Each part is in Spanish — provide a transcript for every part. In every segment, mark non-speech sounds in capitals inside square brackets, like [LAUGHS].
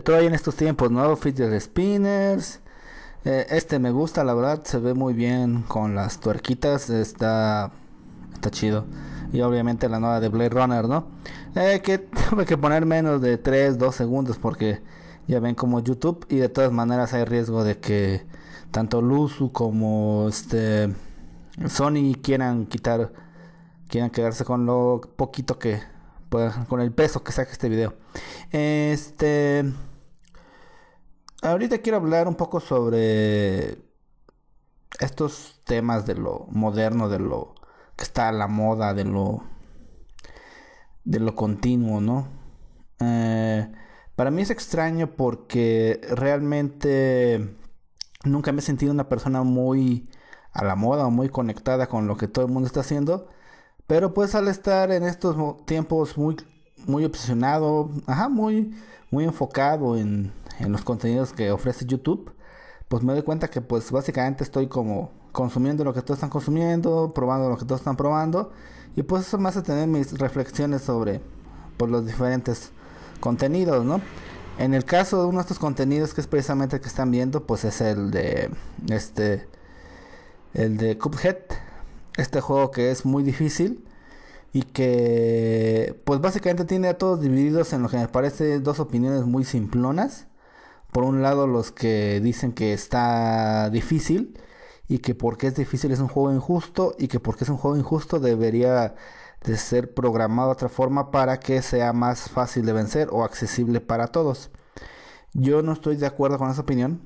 todo ahí en estos tiempos, ¿no? de Spinners. Eh, este me gusta, la verdad, se ve muy bien con las tuerquitas, está, está chido. Y obviamente la nueva de Blade Runner, ¿no? Eh, que [LAUGHS] tuve que poner menos de 3, 2 segundos porque ya ven como YouTube y de todas maneras hay riesgo de que tanto Luzu como este Sony quieran quitar, quieran quedarse con lo poquito que, con el peso que saque este video. Este... Ahorita quiero hablar un poco sobre estos temas de lo moderno, de lo que está a la moda, de lo de lo continuo, ¿no? Eh, para mí es extraño porque realmente nunca me he sentido una persona muy a la moda o muy conectada con lo que todo el mundo está haciendo. Pero pues al estar en estos tiempos muy, muy obsesionado, ajá, muy, muy enfocado en en los contenidos que ofrece YouTube, pues me doy cuenta que pues básicamente estoy como consumiendo lo que todos están consumiendo, probando lo que todos están probando, y pues eso me hace tener mis reflexiones sobre por pues, los diferentes contenidos, ¿no? En el caso de uno de estos contenidos que es precisamente el que están viendo, pues es el de este el de Cuphead, este juego que es muy difícil y que pues básicamente tiene a todos divididos en lo que me parece dos opiniones muy simplonas por un lado los que dicen que está difícil y que porque es difícil es un juego injusto y que porque es un juego injusto debería de ser programado de otra forma para que sea más fácil de vencer o accesible para todos. Yo no estoy de acuerdo con esa opinión,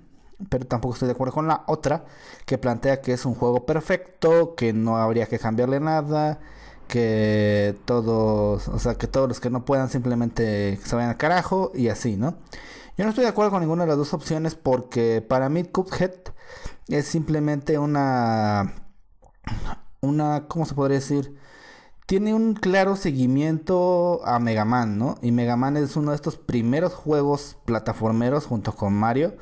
pero tampoco estoy de acuerdo con la otra que plantea que es un juego perfecto, que no habría que cambiarle nada, que todos, o sea, que todos los que no puedan simplemente se vayan al carajo y así, ¿no? Yo no estoy de acuerdo con ninguna de las dos opciones porque para mí Cuphead es simplemente una... Una, ¿cómo se podría decir? Tiene un claro seguimiento a Mega Man, ¿no? Y Mega Man es uno de estos primeros juegos plataformeros junto con Mario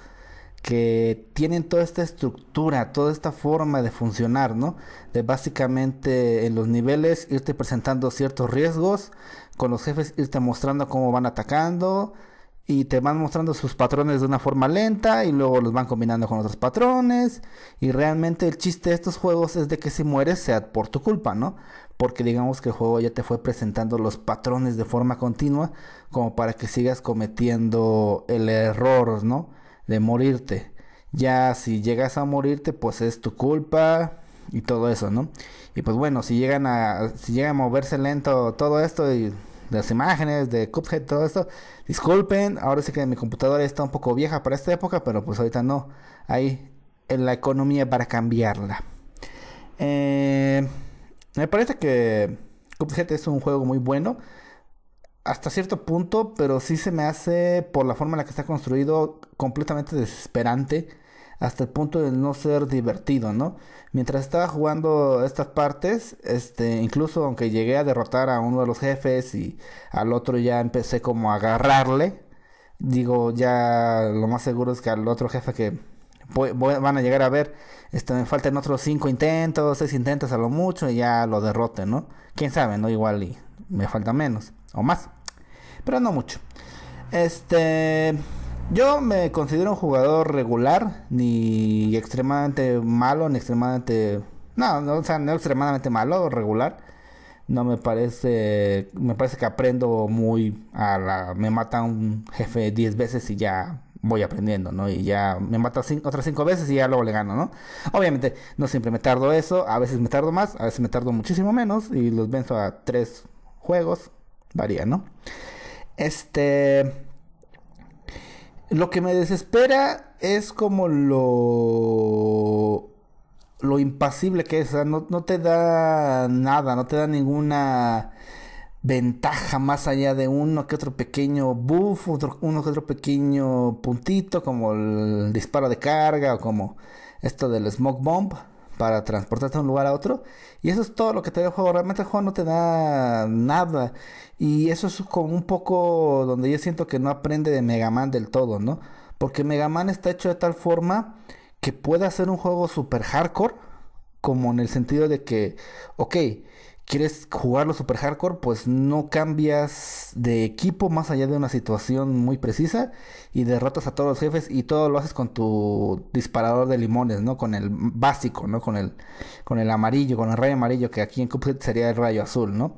que tienen toda esta estructura, toda esta forma de funcionar, ¿no? De básicamente en los niveles irte presentando ciertos riesgos, con los jefes irte mostrando cómo van atacando, y te van mostrando sus patrones de una forma lenta y luego los van combinando con otros patrones y realmente el chiste de estos juegos es de que si mueres sea por tu culpa, ¿no? Porque digamos que el juego ya te fue presentando los patrones de forma continua como para que sigas cometiendo el error, ¿no? De morirte. Ya si llegas a morirte pues es tu culpa y todo eso, ¿no? Y pues bueno, si llegan a si llegan a moverse lento todo esto y de las imágenes, de Cuphead, todo esto. Disculpen, ahora sí que mi computadora está un poco vieja para esta época, pero pues ahorita no. Hay en la economía para cambiarla. Eh, me parece que Cuphead es un juego muy bueno. Hasta cierto punto, pero sí se me hace, por la forma en la que está construido, completamente desesperante hasta el punto de no ser divertido, ¿no? Mientras estaba jugando estas partes, este, incluso aunque llegué a derrotar a uno de los jefes y al otro ya empecé como a agarrarle, digo, ya lo más seguro es que al otro jefe que van a llegar a ver, este, me faltan otros cinco intentos, seis intentos a lo mucho y ya lo derrote, ¿no? Quién sabe, ¿no? Igual y me falta menos o más, pero no mucho. Este... Yo me considero un jugador regular, ni extremadamente malo, ni extremadamente... No, o sea, no extremadamente malo, regular. No me parece... Me parece que aprendo muy a la... Me mata un jefe 10 veces y ya voy aprendiendo, ¿no? Y ya me mata otras 5 veces y ya luego le gano, ¿no? Obviamente, no siempre me tardo eso. A veces me tardo más, a veces me tardo muchísimo menos. Y los venzo a 3 juegos. Varía, ¿no? Este... Lo que me desespera es como lo lo impasible que es, no, te da nada, no te da ninguna ventaja más allá de uno que otro pequeño buff, uno que otro pequeño puntito, como el disparo de carga o como esto del smoke bomb para transportarte de un lugar a otro. Y eso es todo lo que te da el juego. Realmente el juego no te da nada. Y eso es como un poco donde yo siento que no aprende de Mega Man del todo, ¿no? Porque Mega Man está hecho de tal forma que pueda ser un juego super hardcore, como en el sentido de que, ok, quieres jugarlo super hardcore, pues no cambias de equipo más allá de una situación muy precisa y derrotas a todos los jefes y todo lo haces con tu disparador de limones, ¿no? Con el básico, ¿no? Con el, con el amarillo, con el rayo amarillo, que aquí en Cuphead sería el rayo azul, ¿no?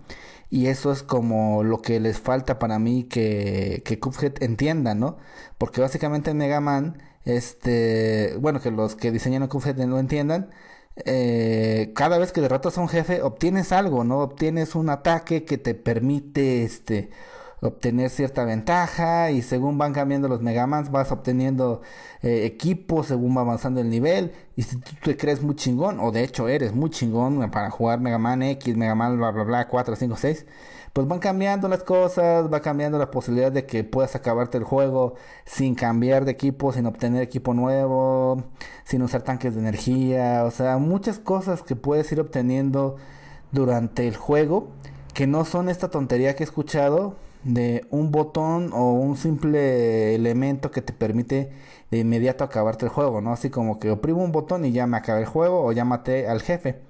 Y eso es como lo que les falta para mí que, que Cuphead entienda, ¿no? Porque básicamente Mega Man, este, bueno, que los que diseñaron Cuphead no entiendan, eh, cada vez que derrotas a un jefe obtienes algo, ¿no? Obtienes un ataque que te permite este, obtener cierta ventaja y según van cambiando los Megamans vas obteniendo eh, equipo equipos según va avanzando el nivel y si tú te crees muy chingón o de hecho eres muy chingón para jugar Megaman X, Megaman bla bla bla 4, 5, 6 pues van cambiando las cosas, va cambiando la posibilidad de que puedas acabarte el juego sin cambiar de equipo, sin obtener equipo nuevo, sin usar tanques de energía, o sea, muchas cosas que puedes ir obteniendo durante el juego que no son esta tontería que he escuchado de un botón o un simple elemento que te permite de inmediato acabarte el juego, ¿no? Así como que oprimo un botón y ya me acabé el juego o ya maté al jefe.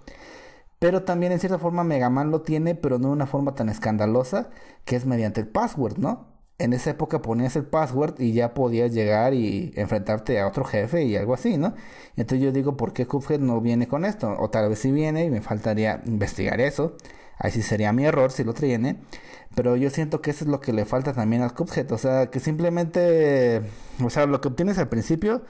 Pero también en cierta forma Mega Man lo tiene, pero no de una forma tan escandalosa, que es mediante el password, ¿no? En esa época ponías el password y ya podías llegar y enfrentarte a otro jefe y algo así, ¿no? Entonces yo digo, ¿por qué Cuphead no viene con esto? O tal vez si viene y me faltaría investigar eso. Ahí sí sería mi error si lo tiene. Pero yo siento que eso es lo que le falta también al Cuphead. O sea, que simplemente. O sea, lo que obtienes al principio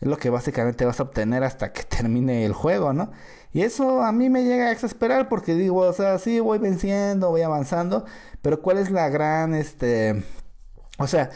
es lo que básicamente vas a obtener hasta que [LAUGHS] termine el juego, ¿no? Y eso a mí me llega a exasperar porque digo, o sea, sí voy venciendo, voy avanzando, pero ¿cuál es la gran, este, o sea,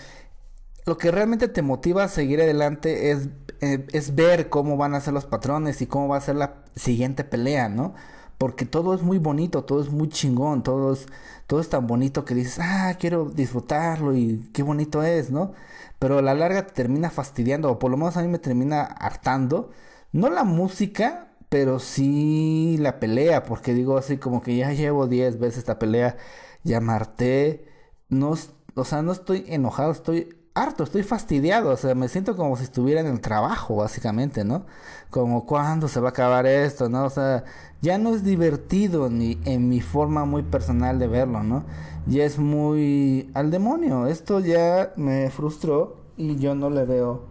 lo que realmente te motiva a seguir adelante es, eh, es ver cómo van a ser los patrones y cómo va a ser la siguiente pelea, ¿no? Porque todo es muy bonito, todo es muy chingón, todo es, todo es tan bonito que dices, ah, quiero disfrutarlo y qué bonito es, ¿no? Pero a la larga te termina fastidiando, o por lo menos a mí me termina hartando. No la música, pero sí la pelea, porque digo así como que ya llevo 10 veces esta pelea, ya marté, no, o sea, no estoy enojado, estoy harto, estoy fastidiado, o sea, me siento como si estuviera en el trabajo, básicamente, ¿no? Como cuándo se va a acabar esto, ¿no? O sea, ya no es divertido ni en mi forma muy personal de verlo, ¿no? y es muy al demonio, esto ya me frustró y yo no le veo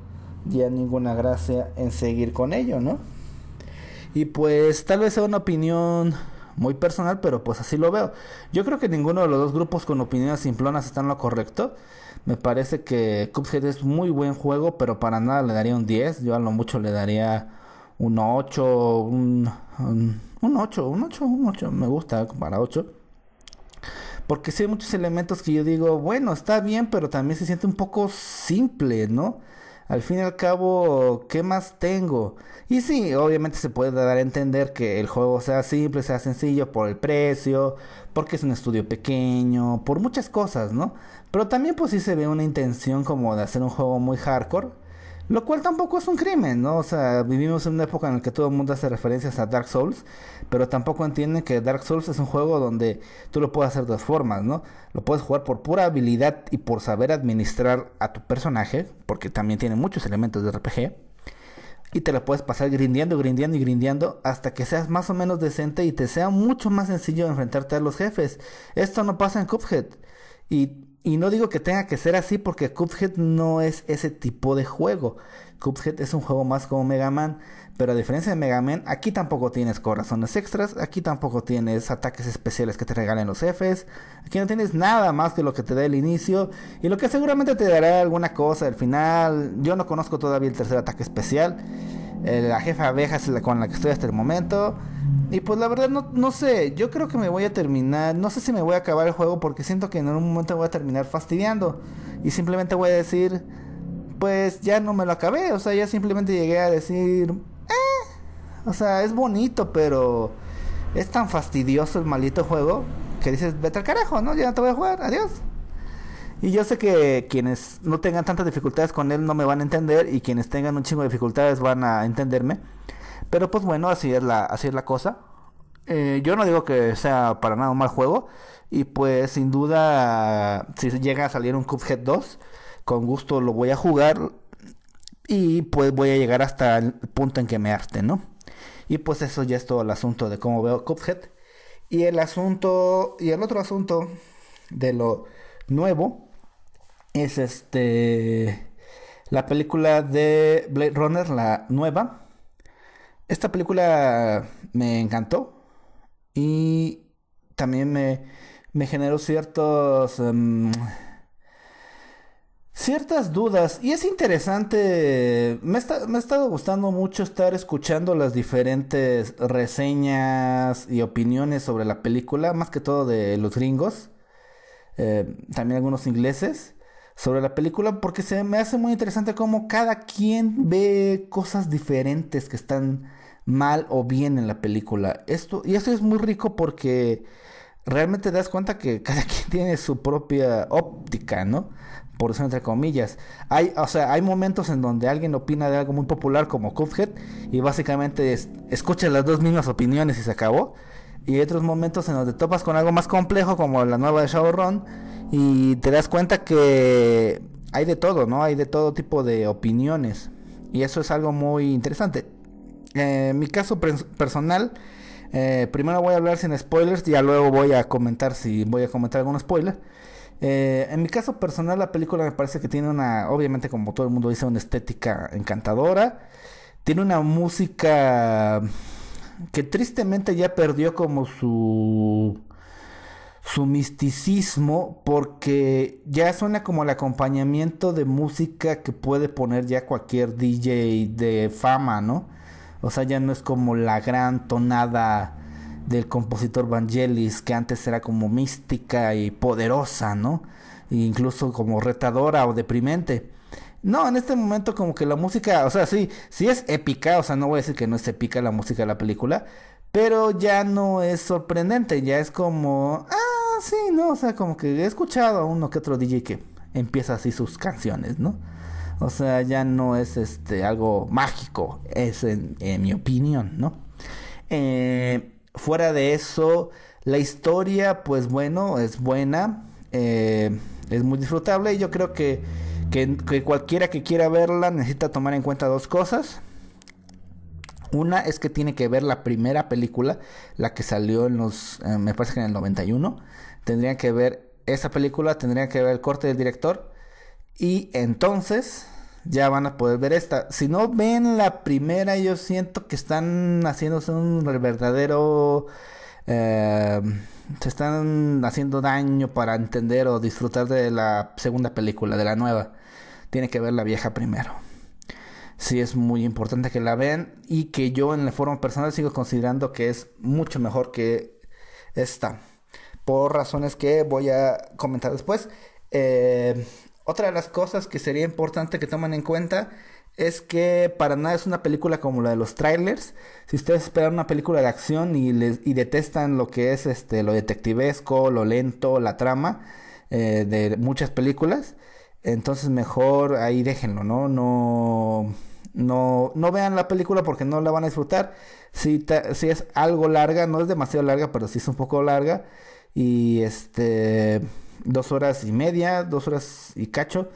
ya ninguna gracia en seguir con ello, ¿no? Y pues tal vez sea una opinión muy personal, pero pues así lo veo. Yo creo que ninguno de los dos grupos con opiniones simplonas están lo correcto. Me parece que Cuphead es muy buen juego, pero para nada le daría un 10. Yo a lo mucho le daría un 8, un, un, 8, un 8, un 8. Me gusta para 8. Porque sí hay muchos elementos que yo digo, bueno, está bien, pero también se siente un poco simple, ¿no? Al fin y al cabo, ¿qué más tengo? Y sí, obviamente se puede dar a entender que el juego sea simple, sea sencillo por el precio, porque es un estudio pequeño, por muchas cosas, ¿no? Pero también pues sí se ve una intención como de hacer un juego muy hardcore lo cual tampoco es un crimen, ¿no? O sea, vivimos en una época en la que todo el mundo hace referencias a Dark Souls, pero tampoco entienden que Dark Souls es un juego donde tú lo puedes hacer de dos formas, ¿no? Lo puedes jugar por pura habilidad y por saber administrar a tu personaje, porque también tiene muchos elementos de RPG. Y te lo puedes pasar grindeando, grindeando y grindeando hasta que seas más o menos decente y te sea mucho más sencillo enfrentarte a los jefes. Esto no pasa en Cuphead. Y y no digo que tenga que ser así porque Cuphead no es ese tipo de juego. Cuphead es un juego más como Mega Man, pero a diferencia de Mega Man, aquí tampoco tienes corazones extras, aquí tampoco tienes ataques especiales que te regalen los jefes, aquí no tienes nada más que lo que te da el inicio y lo que seguramente te dará alguna cosa al final. Yo no conozco todavía el tercer ataque especial, eh, la jefa abeja es la con la que estoy hasta el momento. Y pues la verdad no, no sé, yo creo que me voy a terminar, no sé si me voy a acabar el juego porque siento que en algún momento voy a terminar fastidiando y simplemente voy a decir, pues ya no me lo acabé, o sea, ya simplemente llegué a decir, eh, o sea, es bonito, pero es tan fastidioso el maldito juego que dices, vete al carajo, ¿no? Ya no te voy a jugar, adiós. Y yo sé que quienes no tengan tantas dificultades con él no me van a entender y quienes tengan un chingo de dificultades van a entenderme. Pero pues bueno, así es la, la cosa. Eh, yo no digo que sea para nada un mal juego. Y pues sin duda, si llega a salir un Cuphead 2, con gusto lo voy a jugar. Y pues voy a llegar hasta el punto en que me arte, ¿no? Y pues eso ya es todo el asunto de cómo veo Cuphead. Y el asunto, y el otro asunto de lo nuevo es este, la película de Blade Runner, la nueva, esta película me encantó y también me, me generó ciertos... Em, ciertas dudas y es interesante, me, me ha estado gustando mucho estar escuchando las diferentes reseñas y opiniones sobre la película, más que todo de los gringos, em, también algunos ingleses, sobre la película, porque se me hace muy interesante cómo cada quien ve cosas diferentes que están mal o bien en la película. Esto, y esto es muy rico porque realmente te das cuenta que [LAUGHS] cada quien tiene su propia óptica, ¿no? Por eso entre comillas. Hay, o sea, hay momentos en donde alguien opina de algo muy popular como Cuphead y básicamente escucha las dos mismas opiniones y se acabó. Y hay otros momentos en donde topas con algo más complejo como la nueva de Shadowrun y te das cuenta que hay de todo, ¿no? Hay de todo tipo de opiniones. Y eso es algo muy interesante. Eh, en mi caso personal, eh, primero voy a hablar sin spoilers, ya luego voy a comentar si voy a comentar algún spoiler. Eh, en mi caso personal, la película me parece que tiene una, obviamente como todo el mundo dice, una estética encantadora. Tiene una música que tristemente ya perdió como su su misticismo porque ya suena como el acompañamiento de música que puede poner ya cualquier DJ de fama, ¿no? O sea, ya no es como la gran tonada del compositor Vangelis, que antes era como mística y poderosa, ¿no? E incluso como retadora o deprimente. No, en este momento como que la música, o sea, sí, sí es épica, o sea, no voy a decir que no es épica la música de la película, pero ya no es sorprendente, ya es como, ah, sí, no, o sea, como que he escuchado a uno que otro DJ que empieza así sus canciones, ¿no? O sea, ya no es este algo mágico, es en, mi opinión, ¿no? Eh, fuera de eso, la historia, pues bueno, es buena, eh, es muy disfrutable y yo creo que, cualquiera que quiera verla necesita tomar en cuenta dos cosas. Una es que tiene que ver la primera película, la que salió en los, eh, me parece que en el 91. Tendría que ver esa película, Tendría que ver el corte del director. Y entonces ya van a poder ver esta. Si no ven la primera, yo siento que están haciéndose un verdadero... Eh, se están haciendo daño para entender o disfrutar de la segunda película, de la nueva. Tiene que ver la vieja primero. Sí, es muy importante que la vean y que yo en la forma personal sigo considerando que es mucho mejor que esta. Por razones que voy a comentar después. Eh, otra de las cosas que sería importante que tomen en cuenta es que para nada es una película como la de los trailers. Si ustedes esperan una película de acción y, les, y detestan lo que es este, lo detectivesco, lo lento, la trama eh, de muchas películas, entonces mejor ahí déjenlo, ¿no? No, no, no vean la película porque no la van a disfrutar. Si, si es algo larga, no es demasiado larga, pero sí es un poco larga. Y este dos horas y media, dos horas y cacho.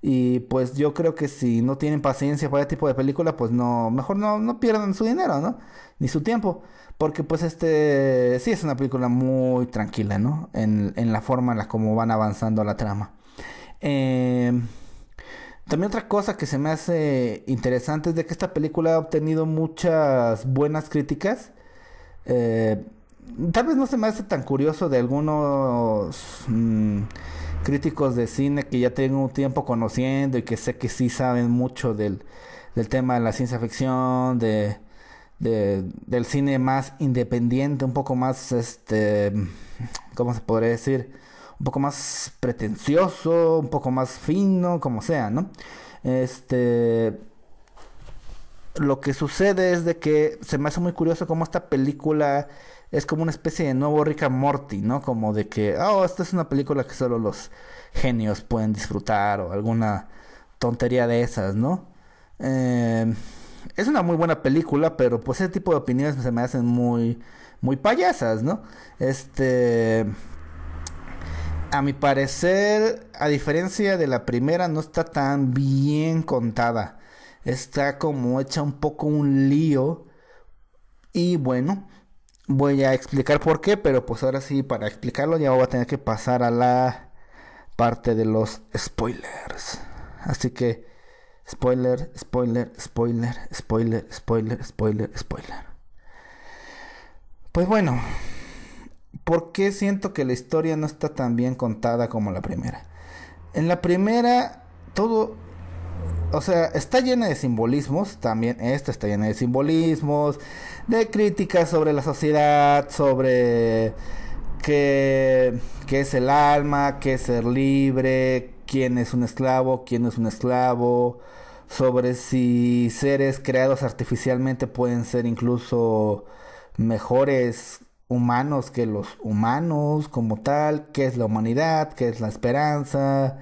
Y pues yo creo que si no tienen paciencia para este tipo de película, pues no, mejor no, no pierdan su dinero, ¿no? Ni su tiempo. Porque pues este sí es una película muy tranquila, ¿no? En, en la forma en la como van avanzando la trama. Em, también otra cosa que se me hace interesante es de que esta película ha obtenido muchas buenas críticas. Eh, tal vez no se me hace tan curioso de algunos mm, críticos de cine que ya tengo un tiempo conociendo y que sé que sí saben mucho del, del tema de la ciencia ficción, de, de, del cine más independiente, un poco más, este, ¿cómo se podría decir? Un poco más pretencioso, un poco más fino, como sea, ¿no? Este lo que sucede es de que se me hace muy curioso cómo esta película es como una especie de nuevo Rick and Morty, ¿no? Como de que, oh, esta es una película que solo los genios pueden disfrutar o alguna tontería de esas, ¿no? Em, es una muy buena película, pero pues ese tipo de opiniones se me hacen muy, muy payasas, ¿no? Este... A mi parecer, a diferencia de la primera, no está tan bien contada. Está como hecha un poco un lío. Y bueno, voy a explicar por qué, pero pues ahora sí, para explicarlo ya voy a tener que pasar a la parte de los spoilers. Así que, spoiler, spoiler, spoiler, spoiler, spoiler, spoiler, spoiler. Pues bueno, ¿por qué siento que la historia no está tan bien contada como la primera? En la primera, todo o sea, está llena de simbolismos, también esta está llena de simbolismos, de críticas sobre la sociedad, sobre qué, es el alma, qué es ser libre, quién es un esclavo, quién es un esclavo, sobre si seres creados artificialmente pueden ser incluso mejores humanos que los humanos como tal, qué es la humanidad, qué es la esperanza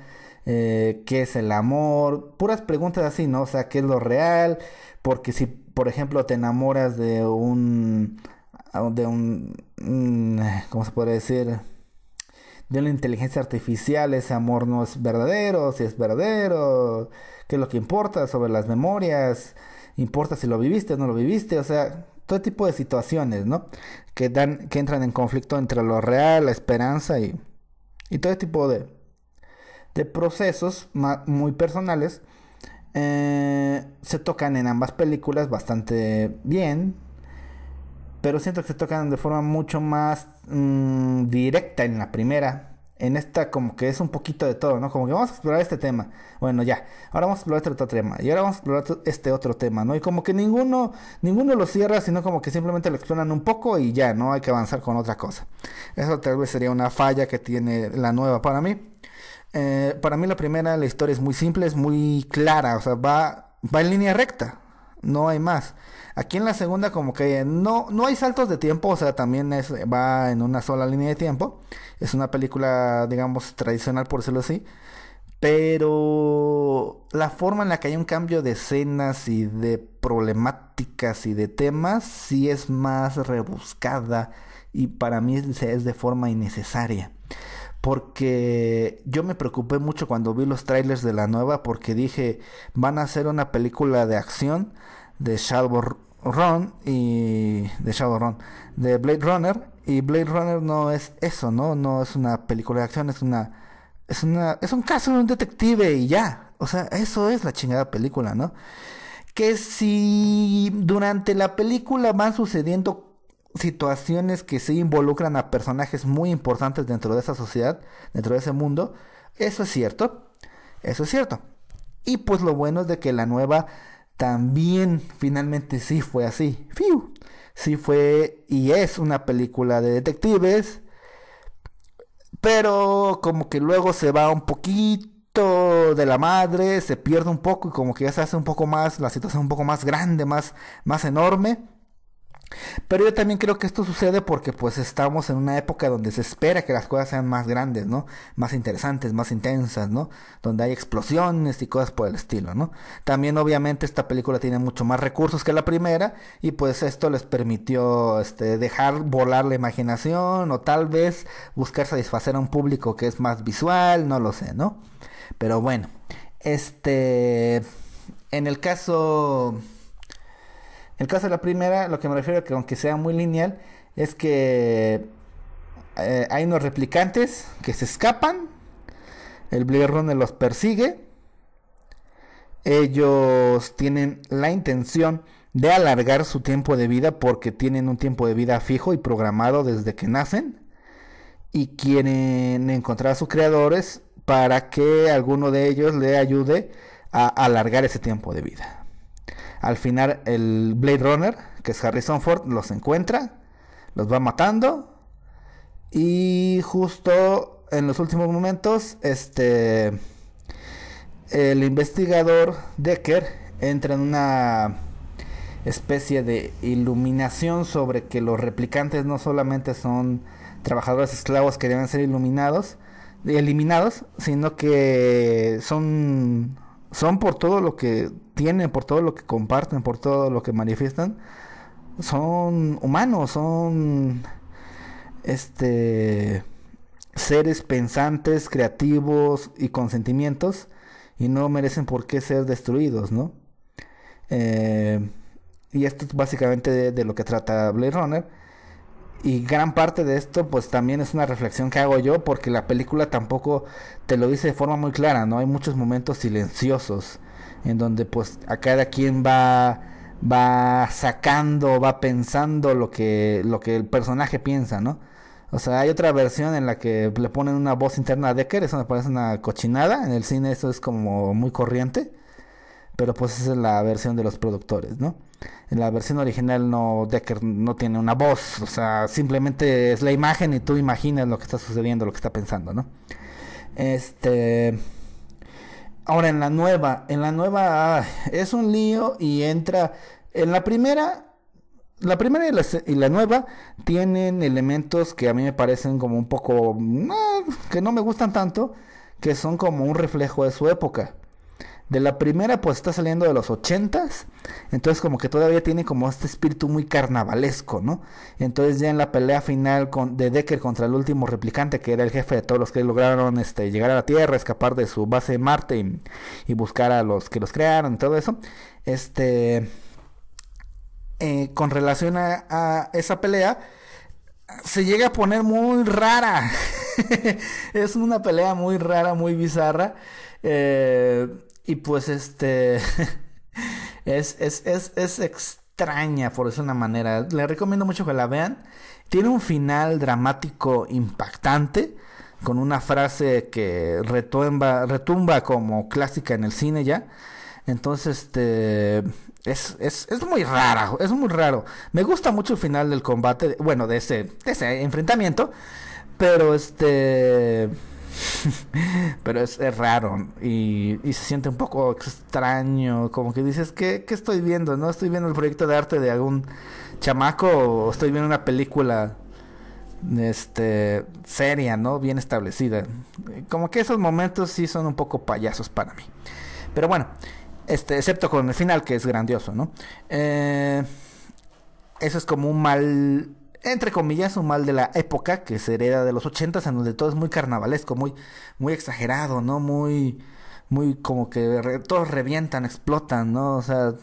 eh, qué es el amor, puras preguntas así, ¿no? O sea, ¿qué es lo real? Porque si, por ejemplo, te enamoras de un, de un, eh, ¿cómo se puede decir? de una inteligencia artificial, ese amor no es verdadero, si es verdadero, qué es lo que importa sobre las memorias, importa si lo viviste o no lo viviste, o sea, todo tipo de situaciones, ¿no? Que, dan, que entran en conflicto entre lo real, la esperanza y todo tipo de, de procesos muy personales eh, se tocan en ambas películas bastante bien, pero siento que se tocan de forma mucho más mm, directa en la primera. En esta como que es un poquito de todo, ¿no? Como que vamos a explorar este tema. Bueno, ya. Ahora vamos a explorar este otro tema. Y ahora vamos a explorar este otro tema, ¿no? Y como que ninguno, ninguno lo cierra, sino como que simplemente lo exploran un poco y ya, ¿no? Hay que avanzar con otra cosa. Eso tal vez sería una falla que tiene la nueva para mí. Eh, para mí la primera, la historia es muy simple, es muy clara, o sea, va, va en línea recta, no hay más. Aquí en la segunda como que no, no hay saltos de tiempo, o sea, también va en una sola línea de tiempo. Es una película, digamos, tradicional, por decirlo así. Pero la forma en la que hay un cambio de escenas y de problemáticas y de temas sí es más rebuscada y para mí es de forma innecesaria porque yo me preocupé mucho cuando vi los trailers de la nueva porque dije van a hacer una película de acción de Run y de Run de Blade Runner y Blade Runner no es eso, ¿no? No es una película de acción, es una es una es un caso de un detective y ya. O sea, eso es la chingada película, ¿no? Que si durante la película van sucediendo situaciones que se involucran a personajes muy importantes dentro de esa sociedad, dentro de ese mundo. Eso es cierto, eso es cierto. Y pues lo bueno es de que la nueva también finalmente sí fue así. Sí fue y es una película de detectives, pero como que luego se va un poquito de la madre, se pierde un poco y como que ya se hace un poco más, la situación un poco más grande, más, más enorme. Pero yo también creo que esto sucede porque pues estamos en una época donde se espera que las cosas sean más grandes, ¿no? Más interesantes, más intensas, ¿no? Donde hay explosiones y cosas por el estilo, ¿no? También obviamente esta película tiene mucho más recursos que la primera y pues esto les permitió este, dejar volar la imaginación o tal vez buscar satisfacer a un público que es más visual, no lo sé, ¿no? Pero bueno, este... En el caso el caso de la primera, lo que me refiero a que aunque sea muy lineal, es que eh, hay unos replicantes que se escapan, el Blade Runner los persigue, ellos tienen la intención de alargar su tiempo de vida porque tienen un tiempo de vida fijo y programado desde que nacen y quieren encontrar a sus creadores para que alguno de ellos le ayude a alargar ese tiempo de vida. Al final el Blade Runner, que es Harrison Ford, los encuentra, los va matando. Y justo en los últimos momentos, este... El investigador Decker entra en una especie de iluminación sobre que los replicantes no solamente son trabajadores esclavos que deben ser iluminados, eliminados, sino que son son por todo lo que tienen, por todo lo que comparten, por todo lo que manifiestan, son humanos, son este seres pensantes, creativos y con sentimientos y no merecen por qué ser destruidos, ¿no? Eh, y esto es básicamente de, de, lo que trata Blade Runner y gran parte de esto pues también es una reflexión que hago yo porque la película tampoco te lo dice de forma muy clara, ¿no? Hay muchos momentos silenciosos en donde pues a cada quien va va sacando, va pensando lo que lo que el personaje piensa, ¿no? O sea, hay otra versión en la que le ponen una voz interna a Decker, eso me parece una cochinada, en el cine eso es como muy corriente pero pues esa es la versión de los productores, ¿no? En la versión original no Decker no tiene una voz, o sea, simplemente es la imagen y tú imaginas lo que está sucediendo, lo que está pensando, ¿no? Este Ahora en la nueva, en la nueva ah, es un lío y entra en la primera la primera y la, nueva tienen elementos que a mí me parecen como un poco que no me gustan tanto, que son como un reflejo de su época. De la primera, pues está saliendo de los ochentas. Entonces, como que todavía tiene como este espíritu muy carnavalesco, ¿no? Entonces, ya en la pelea final con, de Decker contra el último replicante, que era el jefe de todos los que lograron este, llegar a la Tierra, escapar de su base de Marte y, buscar a los que los crearon y todo eso. Este. Eh, con relación a, a esa pelea, se llega a poner muy rara. [LAUGHS] es una pelea muy rara, muy bizarra. Eh, y pues este [LAUGHS] es, extraña, por esa una manera. Le recomiendo mucho que la vean. Tiene un final dramático impactante, con una frase que retumba, retumba como clásica en el cine ya. Entonces, este es, muy raro es muy raro. Me gusta mucho el final del combate, bueno, de ese, de ese enfrentamiento, pero este [LAUGHS] Pero es, raro y, se siente un poco extraño, como que dices, ¿qué, estoy viendo? ¿No estoy viendo el proyecto de arte de algún chamaco o estoy viendo una película este, seria, ¿no? Bien establecida. Como que esos momentos sí son un poco payasos para mí. Pero bueno, este, excepto con el final que es grandioso, ¿no? Eh, eso es como un mal entre comillas, un mal de la época que se hereda de los ochentas, en donde todo es muy carnavalesco, muy, muy exagerado, ¿no? Muy, muy como que todos revientan, explotan, ¿no? O sea,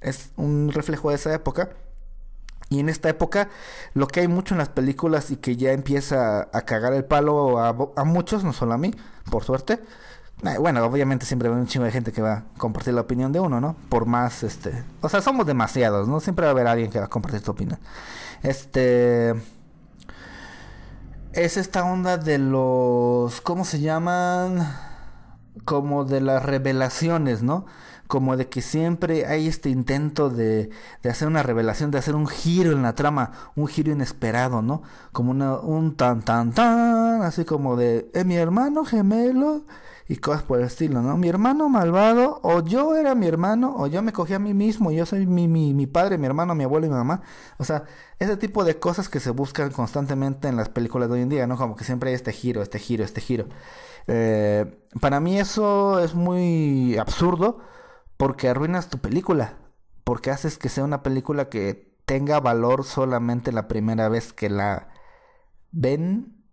es un reflejo de esa época. Y en esta época, lo que hay mucho en las películas y que ya empieza a cagar el palo a, a muchos, no solo a mí, por suerte. Eh, bueno, obviamente siempre va a haber un chingo de gente que va a compartir la opinión de uno, ¿no? Por más, este... O sea, somos demasiados, ¿no? Siempre va a haber alguien que va a compartir tu opinión. Este. Es esta onda de los. ¿Cómo se llaman? Como de las revelaciones, ¿no? como de que siempre hay este intento de, de, hacer una revelación, de hacer un giro en la trama, un giro inesperado, ¿no? Como un tan tan tan, así como de, es eh, mi hermano gemelo y cosas por el estilo, ¿no? Mi hermano malvado, o yo era mi hermano, o yo me cogí a mí mismo, yo soy mi, mi, padre, mi hermano, mi abuelo y mi mamá. O sea, ese tipo de cosas que se buscan constantemente en las películas de hoy en día, ¿no? Como que siempre hay este giro, este giro, este giro. Eh, para mí eso es muy absurdo porque arruinas tu película, porque haces que sea una película que tenga valor solamente la primera vez que la ven,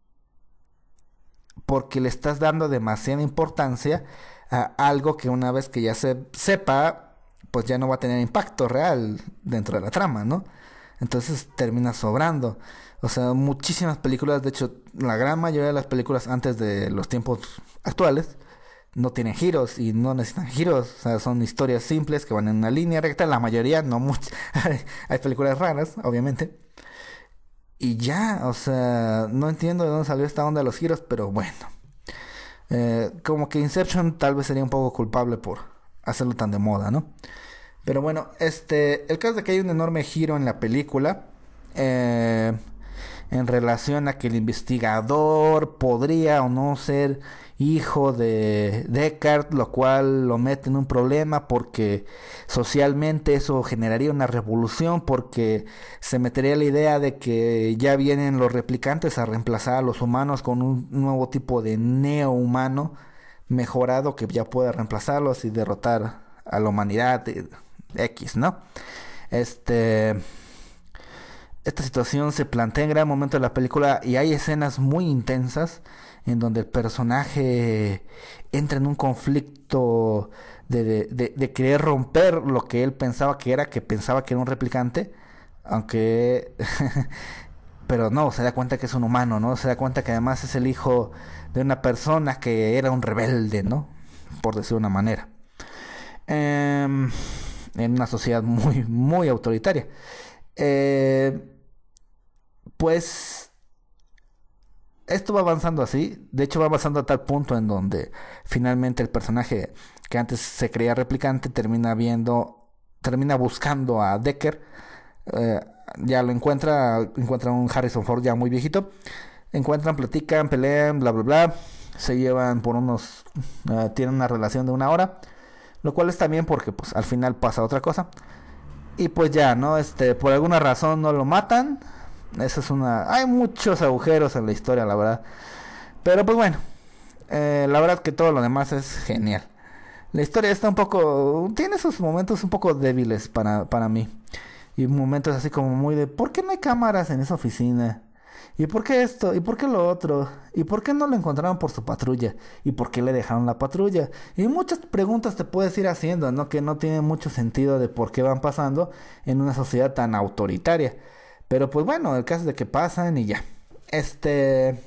porque le estás dando demasiada importancia a algo que una vez que ya se sepa, pues ya no va a tener impacto real dentro de la trama, ¿no? Entonces termina sobrando. O sea, muchísimas películas, de hecho, la gran mayoría de las películas antes de los tiempos actuales, no tienen giros y no necesitan giros. O sea, son historias simples que van en una línea recta, la mayoría, no muchas. [LAUGHS] Hay películas raras, obviamente. Y ya, o sea, no entiendo de dónde salió esta onda de los giros, pero bueno. Eh, como que Inception tal vez sería un poco culpable por hacerlo tan de moda, ¿no? Pero bueno, este, el caso de que hay un enorme giro en la película. Eh, en relación a que el investigador podría o no ser hijo de Descartes, lo cual lo mete en un problema porque socialmente eso generaría una revolución porque se metería la idea de que ya vienen los replicantes a reemplazar a los humanos con un nuevo tipo de neo-humano mejorado que ya pueda reemplazarlos y derrotar a la humanidad eh, X, ¿no? Este... Esta situación se plantea en gran momento de la película y hay escenas muy intensas en donde el personaje entra en un conflicto de, querer romper lo que él pensaba que era, que pensaba que era un replicante, aunque... [LAUGHS] Pero no, se da cuenta que es un humano, ¿no? Se da cuenta que además es el hijo de una persona que era un rebelde, ¿no? Por decir una manera. Em, en una sociedad muy, muy autoritaria. Eh, pues esto va avanzando así. De hecho, va avanzando a tal punto en donde finalmente el personaje que antes se creía replicante termina viendo, termina buscando a Decker. Eh, ya lo encuentra, encuentra un Harrison Ford ya muy viejito. Encuentran, platican, pelean, bla, bla, bla. Se llevan por unos, eh, tienen una relación de una hora. Lo cual es también porque pues al final pasa otra cosa. Y pues ya, ¿no? Este, por alguna razón no lo matan. Esa es una... Hay muchos agujeros en la historia, la verdad. Pero pues bueno, eh, la verdad que todo lo demás es genial. La historia está un poco... Tiene sus momentos un poco débiles para, para mí. Y momentos así como muy de... ¿Por qué no hay cámaras en esa oficina? ¿Y por qué esto? ¿Y por qué lo otro? ¿Y por qué no lo encontraron por su patrulla? ¿Y por qué le dejaron la patrulla? Y muchas preguntas te puedes ir haciendo, ¿no? Que no tiene mucho sentido de por qué van pasando en una sociedad tan autoritaria. Pero pues bueno, el caso es de que pasan y ya. Este...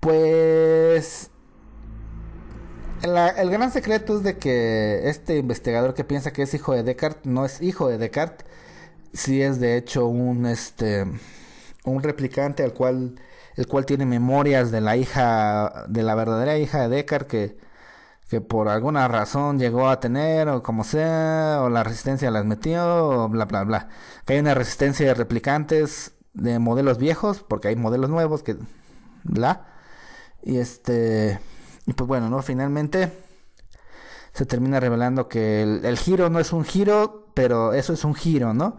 Pues... el gran secreto es de que este investigador que piensa que es hijo de Descartes no es hijo de Descartes. Si es de hecho un este un replicante al cual el cual tiene memorias de la hija de la verdadera hija de Deckard que que por alguna razón llegó a tener o como sea o la resistencia las metió o bla bla bla que hay una resistencia de replicantes de modelos viejos porque hay modelos nuevos que bla y este y pues bueno no finalmente se termina revelando que el, el giro no es un giro pero eso es un giro no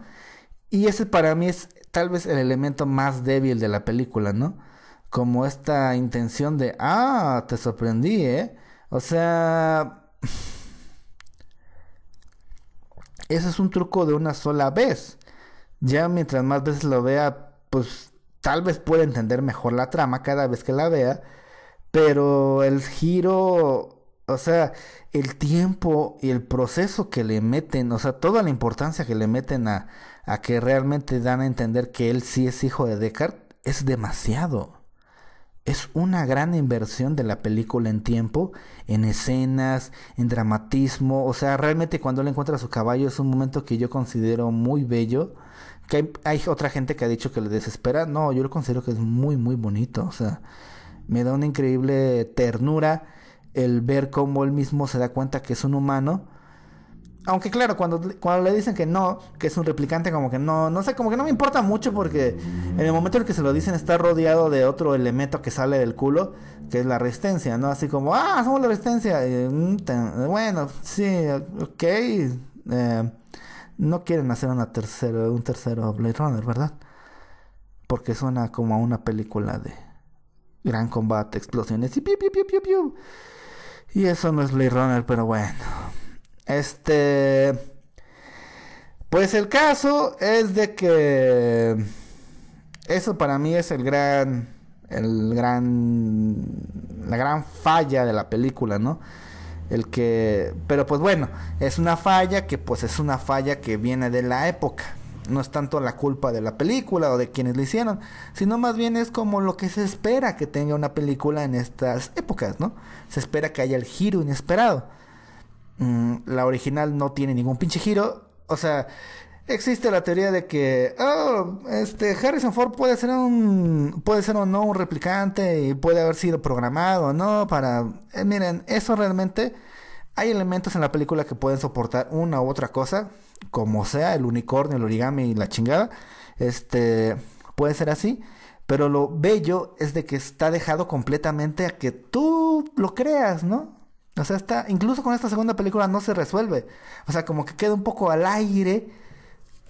y ese para mí es tal vez el elemento más débil de la película, ¿no? Como esta intención de, ah, te sorprendí, ¿eh? O sea... Ese es un truco de una sola vez. Ya mientras más veces lo vea, pues tal vez pueda entender mejor la trama cada vez que la vea. Pero el giro, o sea, el tiempo y el proceso que le meten, o sea, toda la importancia que le meten a, a que realmente dan a entender que él sí es hijo de Descartes, es demasiado. Es una gran inversión de la película en tiempo, en escenas, en dramatismo. O sea, realmente cuando él encuentra a su caballo es un momento que yo considero muy bello. Que hay, hay otra gente que ha dicho que le desespera. No, yo lo considero que es muy, muy bonito. O sea, me da una increíble ternura el ver cómo él mismo se da cuenta que es un humano aunque claro, cuando, cuando le dicen que no, que es un replicante, como que no, no sé, como que no me importa mucho porque en el momento en que se lo dicen está rodeado de otro elemento que sale del culo, que es la resistencia, ¿no? Así como, ah, somos la resistencia. Y, mm, bueno, sí, ok. Eh, no quieren hacer una tercera, un tercero Blade Runner, ¿verdad? Porque suena como a una película de gran combate, explosiones y piu, piu, piu, piu, piu. Y eso no es Blade Runner, pero bueno. Este. Pues el caso es de que. Eso para mí es el gran. El gran. La gran falla de la película, ¿no? El que. Pero pues bueno, es una falla que, pues es una falla que viene de la época. No es tanto la culpa de la película o de quienes la hicieron, sino más bien es como lo que se espera que tenga una película en estas épocas, ¿no? Se espera que haya el giro inesperado. Mm, la original no tiene ningún pinche giro. O sea, existe la teoría de que oh, este Harrison Ford puede ser un puede ser o no un replicante y puede haber sido programado o no para eh, miren eso realmente hay elementos en la película que pueden soportar una u otra cosa como sea el unicornio el origami y la chingada este puede ser así pero lo bello es de que está dejado completamente a que tú lo creas no o sea, está, incluso con esta segunda película no se resuelve. O sea, como que queda un poco al aire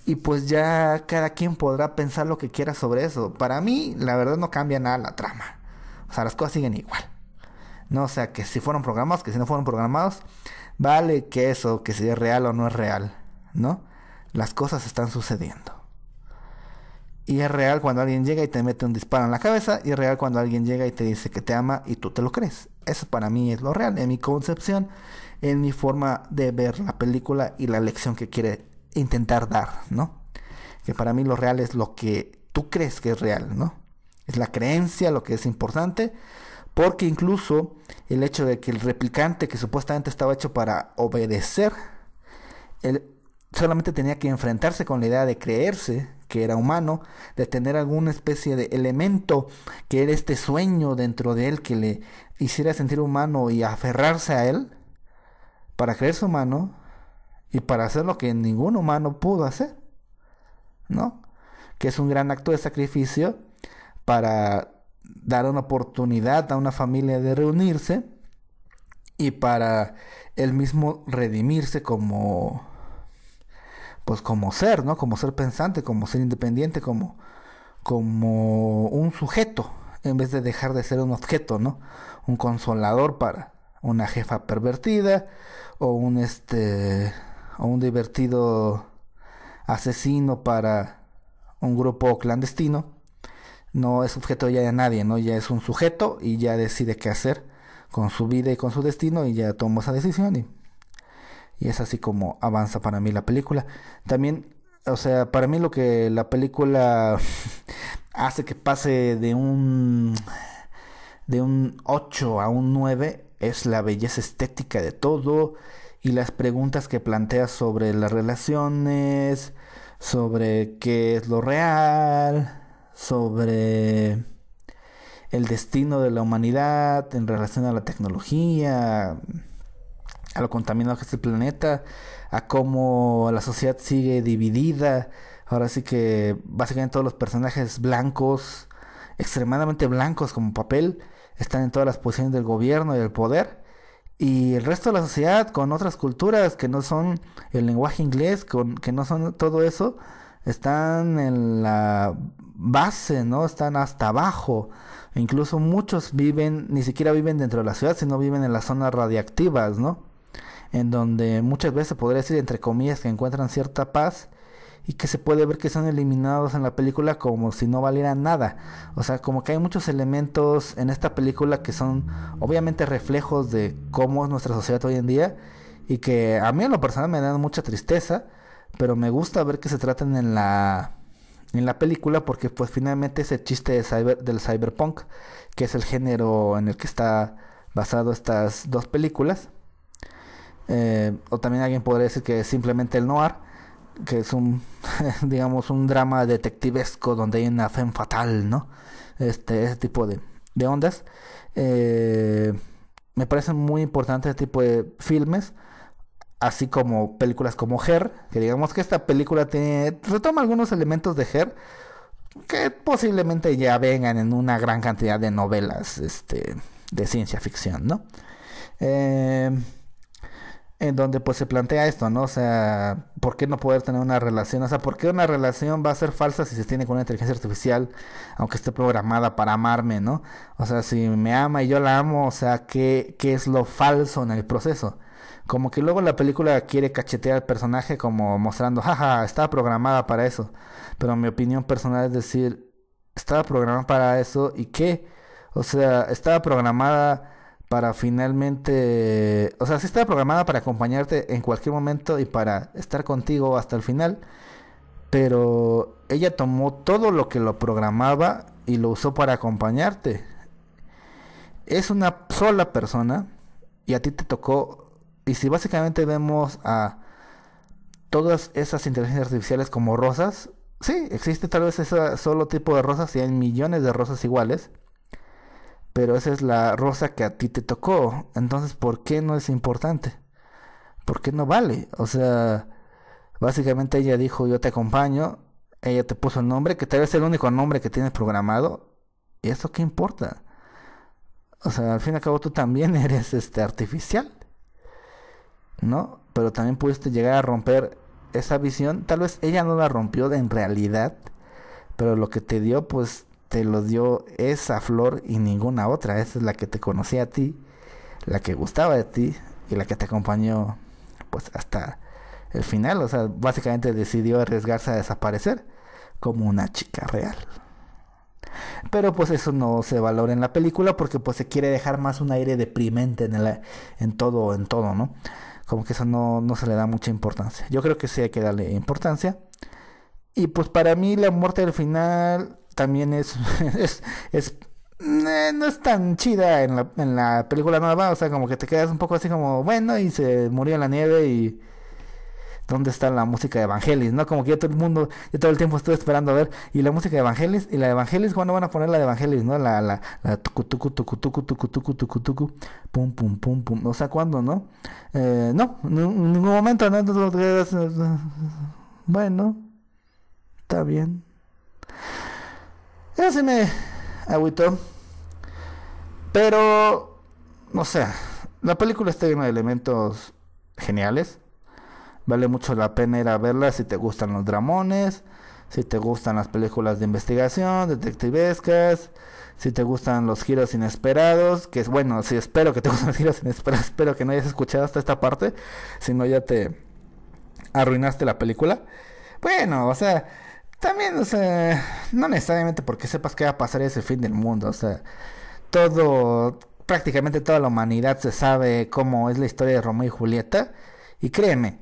y pues ya cada quien podrá pensar lo que quiera sobre eso. Para mí, la verdad no cambia nada la trama. O sea, las cosas siguen igual. No, o sea, que si fueron programados, que si no fueron programados, vale que eso, que si es real o no es real, ¿no? Las cosas están sucediendo. Y es real cuando alguien llega y te mete un disparo en la cabeza, y es real cuando alguien llega y te dice que te ama y tú te lo crees. Eso para mí es lo real, en mi concepción, en mi forma de ver la película y la lección que quiere intentar dar, ¿no? Que para mí lo real es lo que tú crees que es real, ¿no? Es la creencia lo que es importante, porque incluso el hecho de que el replicante que supuestamente estaba hecho para obedecer, él solamente tenía que enfrentarse con la idea de creerse que era humano, de tener alguna especie de elemento que era este sueño dentro de él que le hiciera sentir humano y aferrarse a él para creerse humano y para hacer lo que ningún humano pudo hacer, ¿no? Que es un gran acto de sacrificio para dar una oportunidad a una familia de reunirse y para él mismo redimirse como pues como ser, ¿no? Como ser pensante, como ser independiente, como como un sujeto en vez de dejar de ser un objeto, ¿no? un consolador para una jefa pervertida o un este o un divertido asesino para un grupo clandestino no es sujeto ya de nadie no ya es un sujeto y ya decide qué hacer con su vida y con su destino y ya toma esa decisión y, y es así como avanza para mí la película también o sea para mí lo que la película [LAUGHS] hace que pase de un de un 8 a un 9 es la belleza estética de todo y las preguntas que plantea sobre las relaciones, sobre qué es lo real, sobre el destino de la humanidad en relación a la tecnología, a lo contaminado que es el planeta, a cómo la sociedad sigue dividida. Ahora sí que básicamente todos los personajes blancos, extremadamente blancos como papel, están en todas las posiciones del gobierno y del poder, y el resto de la sociedad con otras culturas que no son el lenguaje inglés, con, que no son todo eso, están en la base, ¿no? Están hasta abajo. Incluso muchos viven, ni siquiera viven dentro de la ciudad, sino viven en las zonas radiactivas, ¿no? En donde muchas veces podría decir, entre comillas, que encuentran cierta paz y que se puede ver que son eliminados en la película como si no valieran nada. O sea, como que hay muchos elementos en esta película que son obviamente reflejos de cómo es nuestra sociedad hoy en día y que a mí en lo personal me dan mucha tristeza, pero me gusta ver que se tratan en la en la película porque pues finalmente ese chiste del cyberpunk, que es el género en el que está basado estas dos películas. Eh, o también alguien podría decir que es simplemente el noir que es un, [LAUGHS] digamos, un drama detectivesco donde hay una fe fatal, ¿no? Este, ese tipo de, de ondas. Eh, me parecen muy importantes este tipo de filmes, así como películas como Her, que digamos que esta película tiene, retoma algunos elementos de Her que posiblemente ya vengan en una gran cantidad de novelas este, de ciencia ficción, ¿no? Eh, en donde pues se plantea esto, ¿no? O sea, ¿por qué no poder tener una relación? O sea, ¿por qué una relación va a ser falsa si se tiene con una inteligencia artificial, aunque esté programada para amarme, ¿no? O sea, si me ama y yo la amo, o sea, ¿qué, qué es lo falso en el proceso? Como que luego la película quiere cachetear al personaje como mostrando, jaja, estaba programada para eso. Pero mi opinión personal es decir, estaba programada para eso y qué? O sea, estaba programada para finalmente, o sea, sí estaba programada para acompañarte en cualquier momento y para estar contigo hasta el final, pero ella tomó todo lo que lo programaba y lo usó para acompañarte. Es una sola persona y a ti te tocó, y si básicamente vemos a todas esas inteligencias artificiales como rosas, sí, existe tal vez ese solo tipo de rosas y hay millones de rosas iguales pero esa es la rosa que a ti te tocó. Entonces, ¿por qué no es importante? ¿Por qué no vale? O sea, básicamente ella dijo, yo te acompaño, ella te puso el nombre, que tal vez es el único nombre que tienes programado, ¿y eso qué importa? O sea, al fin y al cabo tú también [LAUGHS] eres este artificial, ¿no? Pero también pudiste llegar a romper esa visión, tal vez ella no la rompió en realidad, pero lo que te dio, pues te lo dio esa flor y ninguna otra. Esa es la que te conocía a ti, la que gustaba de ti y la que te acompañó pues hasta el final. O sea, básicamente decidió arriesgarse a desaparecer como una chica real. Pero pues eso no se valora en la película porque pues se quiere dejar más un aire deprimente en, el, en todo, en todo, ¿no? Como que eso no, no se le da mucha importancia. Yo creo que sí hay que darle importancia. Y pues para mí la muerte del final también es, [LAUGHS] es, es eh, no es tan chida en la, en la película nueva, o sea, como que te quedas un poco así como, bueno, y se murió en la nieve y dónde está la música de Evangelis, ¿no? Como que yo todo el mundo, yo todo el tiempo estoy esperando a ver, y la música de Evangelis, y la de Evangelis, ¿cuándo van a poner la de Evangelis, ¿no? La, la, la tucu, tucu, tucu, tucu, tucu, tucu, tucu, pum, pum, pum, pum, o sea, ¿cuándo, no? Eh, no, en ningún momento, ¿no? Eh, bueno, está bien. Ya se me agüitó. Pero, no sé, la película está llena de elementos geniales. Vale mucho la pena ir a verla si te gustan los dramones, si te gustan las películas de investigación, detectivescas, si te gustan los giros inesperados, que es bueno, si espero que te gusten los giros inesperados, [LAUGHS] espero que no hayas escuchado hasta esta parte, si no ya te arruinaste la película. Bueno, o sea, también, o sea, no necesariamente porque sepas que va a pasar ese fin del mundo, o sea, todo, prácticamente toda la humanidad se sabe cómo es la historia de Romeo y Julieta. Y créeme,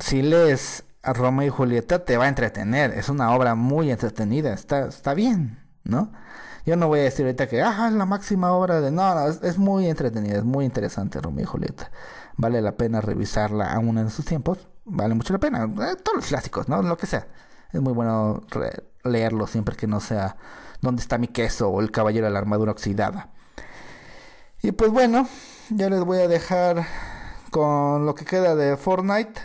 si lees a Romeo y Julieta te va a entretener, es una obra muy entretenida, está, está bien, ¿no? Yo no voy a decir ahorita que, ah, es la máxima obra de... No, es, muy entretenida, es muy interesante Romeo y Julieta. Vale la pena revisarla aún en sus tiempos, vale mucho la pena. Eh, todos los clásicos, ¿no? Lo que sea. Es muy bueno leerlo siempre que no sea dónde está mi queso o el caballero de la armadura oxidada. Y pues bueno, ya les voy a dejar con lo que queda de Fortnite,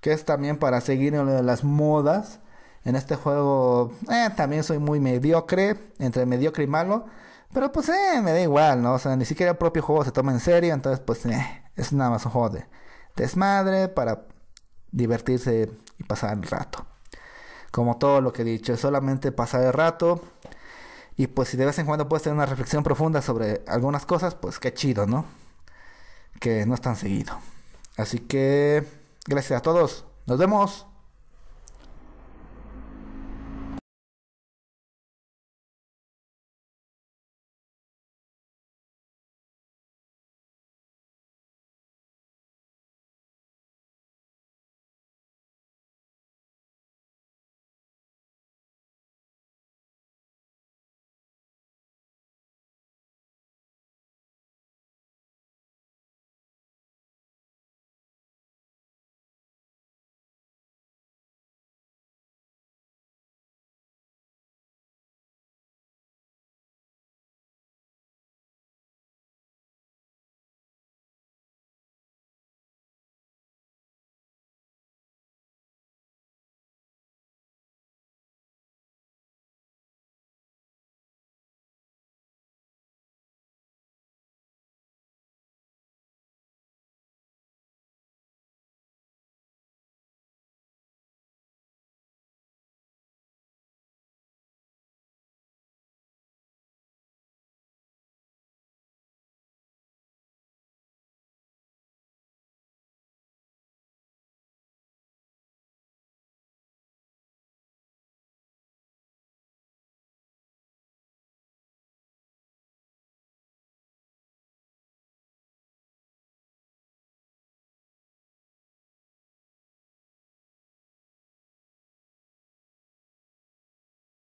que es también para seguir en las modas. En este juego eh, también soy muy mediocre, entre mediocre y malo. Pero pues eh, me da igual, ¿no? O sea, ni siquiera el propio juego se toma en serio, entonces pues eh, es nada más un juego de desmadre para divertirse y pasar el rato. Como todo lo que he dicho, es solamente pasar el rato. Y pues si de vez en cuando puedes tener una reflexión profunda sobre algunas cosas, pues qué chido, ¿no? Que no es tan seguido. Así que gracias a todos. Nos vemos.